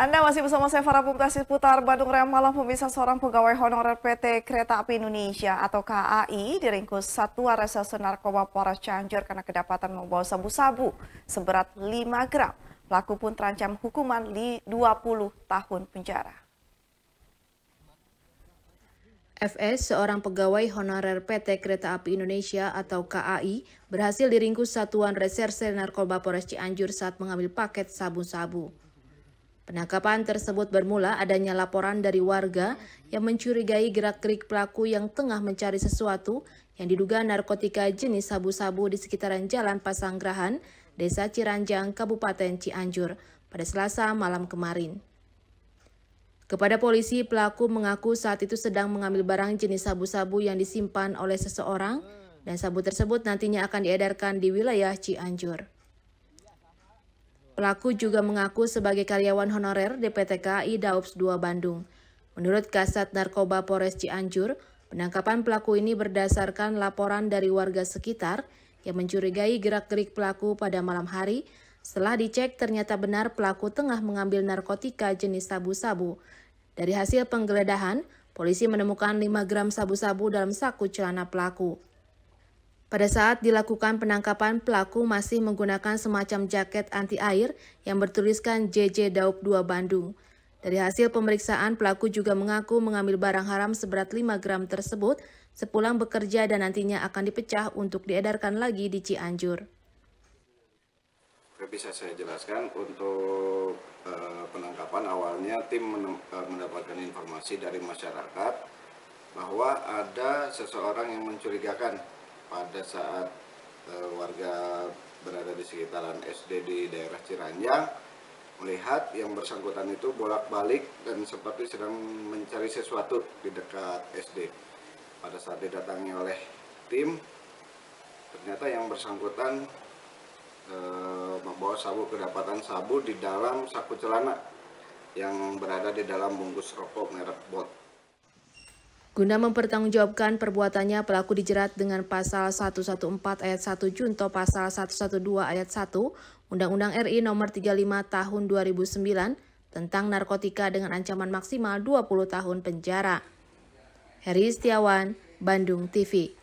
Anda masih bersama saya Farah Bumta putar Bandung Raya Malam pemirsa seorang pegawai honorer PT Kereta Api Indonesia atau KAI diringkus Satuan Reserse Narkoba Polres Cianjur karena kedapatan membawa sabu-sabu seberat 5 gram. Pelaku pun terancam hukuman di 20 tahun penjara. FS, seorang pegawai honorer PT Kereta Api Indonesia atau KAI, berhasil diringkus Satuan Reserse Narkoba Polres Cianjur saat mengambil paket sabu-sabu. Penangkapan tersebut bermula adanya laporan dari warga yang mencurigai gerak-gerik pelaku yang tengah mencari sesuatu yang diduga narkotika jenis sabu-sabu di sekitaran Jalan Pasanggrahan, Desa Ciranjang, Kabupaten Cianjur pada Selasa malam kemarin. Kepada polisi, pelaku mengaku saat itu sedang mengambil barang jenis sabu-sabu yang disimpan oleh seseorang dan sabu tersebut nantinya akan diedarkan di wilayah Cianjur. Pelaku juga mengaku sebagai karyawan honorer PT KAI Daops 2 Bandung. Menurut Kasat Narkoba Polres Cianjur, penangkapan pelaku ini berdasarkan laporan dari warga sekitar yang mencurigai gerak-gerik pelaku pada malam hari. Setelah dicek, ternyata benar pelaku tengah mengambil narkotika jenis sabu-sabu. Dari hasil penggeledahan, polisi menemukan 5 gram sabu-sabu dalam saku celana pelaku. Pada saat dilakukan penangkapan, pelaku masih menggunakan semacam jaket anti-air yang bertuliskan JJ Daup 2 Bandung. Dari hasil pemeriksaan, pelaku juga mengaku mengambil barang haram seberat 5 gram tersebut sepulang bekerja dan nantinya akan dipecah untuk diedarkan lagi di Cianjur. Bisa saya jelaskan untuk eh, penangkapan awalnya tim eh, mendapatkan informasi dari masyarakat bahwa ada seseorang yang mencurigakan pada saat uh, warga berada di sekitaran SD di daerah Ciranjang melihat yang bersangkutan itu bolak-balik dan seperti sedang mencari sesuatu di dekat SD. Pada saat didatangi oleh tim, ternyata yang bersangkutan e, membawa sabu kedapatan sabu di dalam saku celana yang berada di dalam bungkus rokok merek bot. Guna mempertanggungjawabkan perbuatannya, pelaku dijerat dengan pasal 114 ayat 1 junto pasal 112 ayat 1 Undang-Undang RI Nomor 35 Tahun 2009 tentang narkotika dengan ancaman maksimal 20 tahun penjara. Heri Setiawan, Bandung TV.